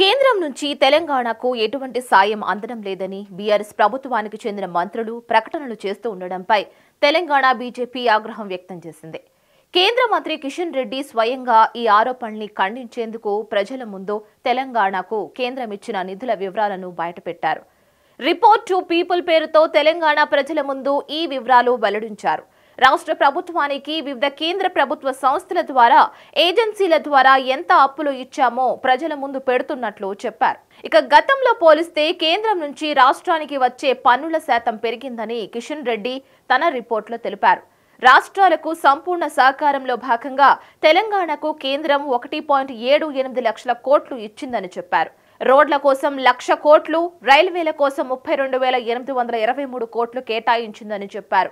కేంద్రం నుంచి తెలంగాణకు ఎటువంటి సాయం అందడం లేదని బీఆర్ఎస్ ప్రభుత్వానికి చెందిన మంత్రులు ప్రకటనలు చేస్తూ ఉండడంపై తెలంగాణ బీజేపీ ఆగ్రహం వ్యక్తం చేసింది కేంద్ర మంత్రి కిషన్ రెడ్డి స్వయంగా ఈ ఆరోపణల్ని ఖండించేందుకు ప్రజల ముందు తెలంగాణకు కేంద్రం ఇచ్చిన నిధుల వివరాలను బయటపెట్టారు రిపోర్ట్ టు పీపుల్ పేరుతో తెలంగాణ ప్రజల ముందు ఈ వివరాలు వెల్లడించారు రాష్ట్ర ప్రభుత్వానికి వివిధ కేంద్ర ప్రభుత్వ సంస్థల ద్వారా ఏజెన్సీల ద్వారా ఎంత అప్పులు ఇచ్చామో ప్రజల ముందు పెడుతున్నట్లు చెప్పారు ఇక గతంలో పోలిస్తే కేంద్రం నుంచి రాష్ట్రానికి వచ్చే పన్నుల శాతం పెరిగిందని కిషన్ రెడ్డి తన రిపోర్టులో తెలిపారు రాష్ట్రాలకు సంపూర్ణ సహకారంలో భాగంగా తెలంగాణకు కేంద్రం ఒకటి పాయింట్ ఏడు ఎనిమిది లక్షల కోట్లు ఇచ్చిందని చెప్పారు రోడ్ల కోసం లక్ష కోట్లు రైల్వేల కోసం ముప్పై రెండు వేల ఎనిమిది వందల ఇరవై మూడు కోట్లు కేటాయించిందని చెప్పారు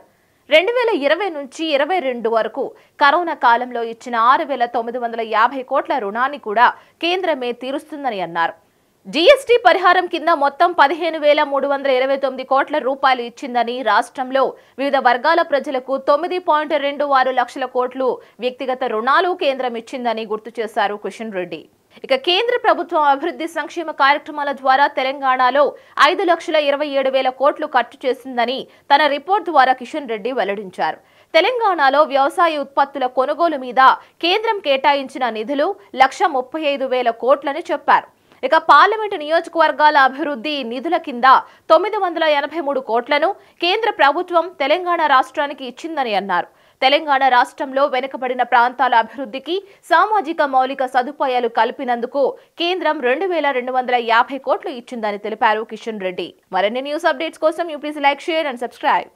రెండు వేల ఇరవై నుంచి ఇరవై రెండు వరకు కరోనా కాలంలో ఇచ్చిన ఆరు వేల తొమ్మిది వందల యాభై కోట్ల రుణాన్ని కూడా కేంద్రమే తీరుస్తుందని అన్నారు జీఎస్టీ పరిహారం కింద మొత్తం పదిహేను వేల మూడు వందల ఇరవై తొమ్మిది కోట్ల రూపాయలు ఇచ్చిందని రాష్ట్రంలో వివిధ వర్గాల ప్రజలకు తొమ్మిది పాయింట్ రెండు ఆరు లక్షల కోట్లు వ్యక్తిగత రుణాలు కేంద్రం ఇచ్చిందని గుర్తు చేశారు కిషన్ రెడ్డి ఇక కేంద్ర ప్రభుత్వం అభివృద్ధి సంక్షేమ కార్యక్రమాల ద్వారా తెలంగాణలో ఐదు లక్షల ఇరవై ఏడు వేల కోట్లు ఖర్చు చేసిందని తన రిపోర్ట్ ద్వారా కిషన్ రెడ్డి వెల్లడించారు తెలంగాణలో వ్యవసాయ ఉత్పత్తుల కొనుగోలు మీద కేంద్రం కేటాయించిన నిధులు లక్ష ముప్పై ఐదు వేల కోట్లని చెప్పారు ఇక పార్లమెంటు నియోజకవర్గాల అభివృద్ధి నిధుల కింద తొమ్మిది వందల ఎనభై మూడు కోట్లను కేంద్ర ప్రభుత్వం తెలంగాణ రాష్ట్రానికి ఇచ్చిందని అన్నారు తెలంగాణ రాష్ట్రంలో వెనుకబడిన ప్రాంతాల అభివృద్ధికి సామాజిక మౌలిక సదుపాయాలు కల్పినందుకు కేంద్రం రెండు వేల రెండు వందల యాభై కోట్లు ఇచ్చిందని తెలిపారు కిషన్ రెడ్డి మరిన్ని న్యూస్ అప్డేట్స్ కోసం యూపీసీ లైక్ షేర్ అండ్ సబ్స్క్రైబ్